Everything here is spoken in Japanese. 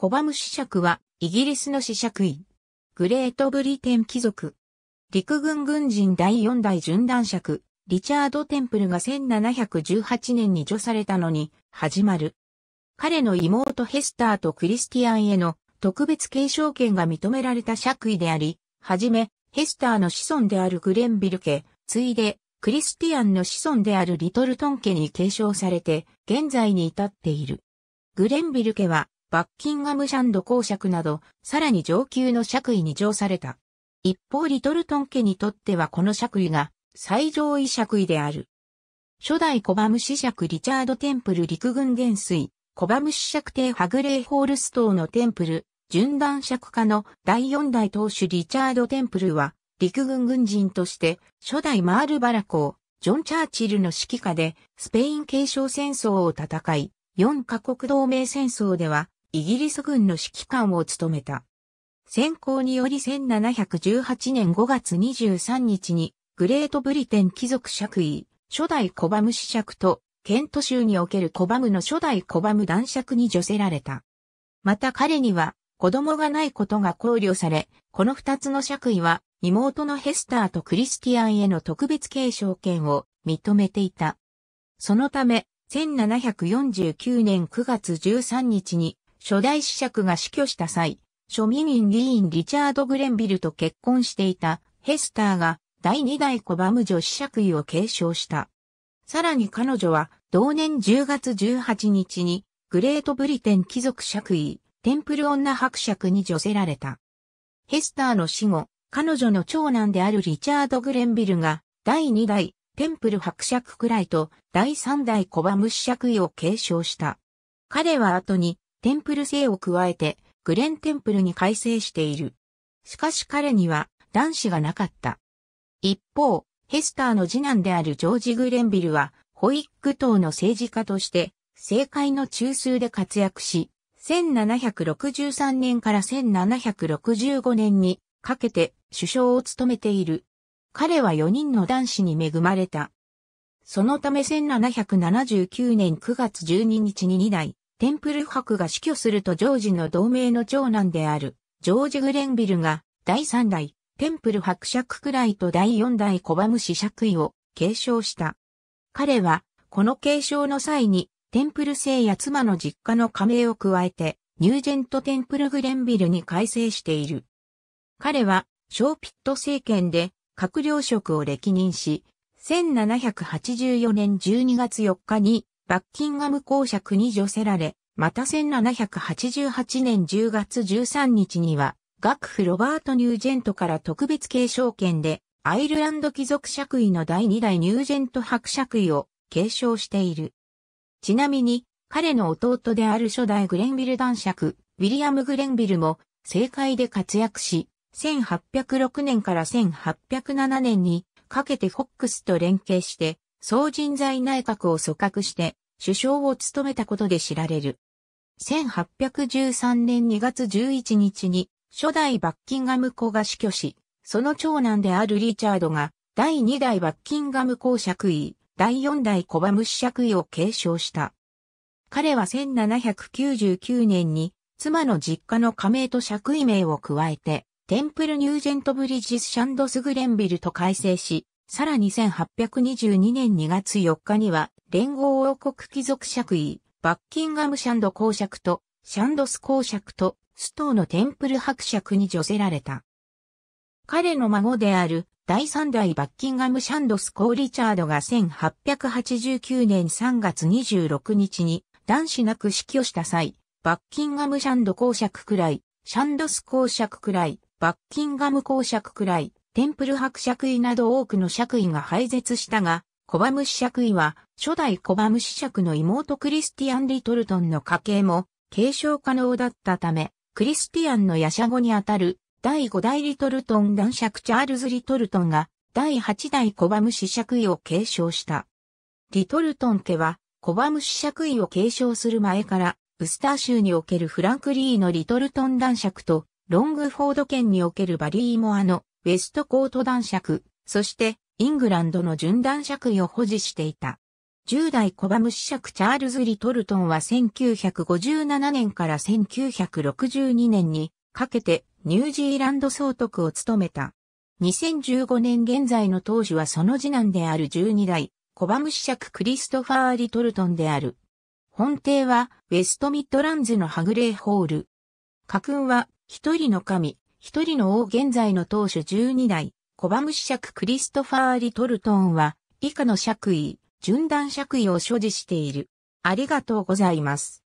コバム子爵は、イギリスの子爵位。グレートブリテン貴族。陸軍軍人第四代準男爵、リチャード・テンプルが1718年に除されたのに、始まる。彼の妹ヘスターとクリスティアンへの特別継承権が認められた爵位であり、はじめ、ヘスターの子孫であるグレンビル家、ついで、クリスティアンの子孫であるリトルトン家に継承されて、現在に至っている。グレンビル家は、バッキンガムシャンド公爵など、さらに上級の爵位に上された。一方リトルトン家にとってはこの爵位が最上位爵位である。初代コバム子爵リチャード・テンプル陸軍元帥、コバム子爵帝ハグレイ・ホールストーのテンプル、順断爵家の第四代当主リチャード・テンプルは、陸軍軍人として、初代マールバラ公、ジョン・チャーチルの指揮下で、スペイン継承戦争を戦い、四カ国同盟戦争では、イギリス軍の指揮官を務めた。選考により1718年5月23日に、グレートブリテン貴族爵位、初代コバム子爵と、ケント州におけるコバムの初代コバム男爵に除せられた。また彼には、子供がないことが考慮され、この二つの爵位は、妹のヘスターとクリスティアンへの特別継承権を認めていた。そのため、1749年9月13日に初代子爵が死去した際、庶民院議員リチャード・グレンビルと結婚していたヘスターが第2代コバム女子爵位を継承した。さらに彼女は同年10月18日にグレートブリテン貴族爵位、テンプル女伯爵に除せられた。ヘスターの死後、彼女の長男であるリチャード・グレンビルが第2代テンプル伯爵くらいと第3代コバム子爵位を継承した。彼は後にテンプル制を加えて、グレンテンプルに改正している。しかし彼には男子がなかった。一方、ヘスターの次男であるジョージ・グレンビルは、ホイック党の政治家として、政界の中枢で活躍し、1763年から1765年にかけて首相を務めている。彼は4人の男子に恵まれた。そのため1779年9月12日に2代、テンプル博が死去するとジョージの同盟の長男である、ジョージ・グレンビルが、第3代、テンプル伯爵くらいと第4代コバム氏爵位を継承した。彼は、この継承の際に、テンプル姓や妻の実家の加盟を加えて、ニュージェント・テンプル・グレンビルに改正している。彼は、ショーピット政権で、閣僚職を歴任し、1784年12月4日にバッキンガム公爵に除せられ、また1788年10月13日には、学府ロバート・ニュージェントから特別継承権で、アイルランド貴族爵位の第2代ニュージェント伯爵位を継承している。ちなみに、彼の弟である初代グレンビル男爵、ウィリアム・グレンビルも、政界で活躍し、1806年から1807年にかけてフォックスと連携して、総人材内閣を組閣して、首相を務めたことで知られる。1813年2月11日に初代バッキンガム公が死去し、その長男であるリチャードが第2代バッキンガム公爵位、第4代コバムシ爵位を継承した。彼は1799年に妻の実家の加盟と爵位名を加えて、テンプルニュージェントブリッジス・シャンドス・グレンビルと改正し、さらに1822年2月4日には、連合王国貴族爵位、バッキンガムシャンド公爵と、シャンドス公爵と、ストーのテンプル伯爵に除せられた。彼の孫である、第三代バッキンガム・シャンドス・コー・リチャードが1889年3月26日に男子なく死去した際、バッキンガム・シャンド公爵くらい、シャンドス公爵くらい、バッキンガム公爵くらい、テンプル伯爵位など多くの爵位が廃絶したが、コバムシ爵位は初代コバム子爵の妹クリスティアン・リトルトンの家系も継承可能だったため、クリスティアンのヤシャ語にあたる第5代リトルトン男爵チャールズ・リトルトンが第8代コバムシ爵位を継承した。リトルトン家はコバムシ爵位を継承する前からウスター州におけるフランクリーのリトルトン男爵とロングフォード県におけるバリーモアのウェストコート男爵、そしてイングランドの準男爵位を保持していた。10代コバム子爵チャールズ・リトルトンは1957年から1962年にかけてニュージーランド総督を務めた。2015年現在の当時はその次男である12代コバム子爵クリストファー・リトルトンである。本邸はウェストミッドランズのハグレーホール。家訓は一人の神、一人の王現在の当主十二代、コバム子爵クリストファー・リトルトンは、以下の爵位、順段爵位を所持している。ありがとうございます。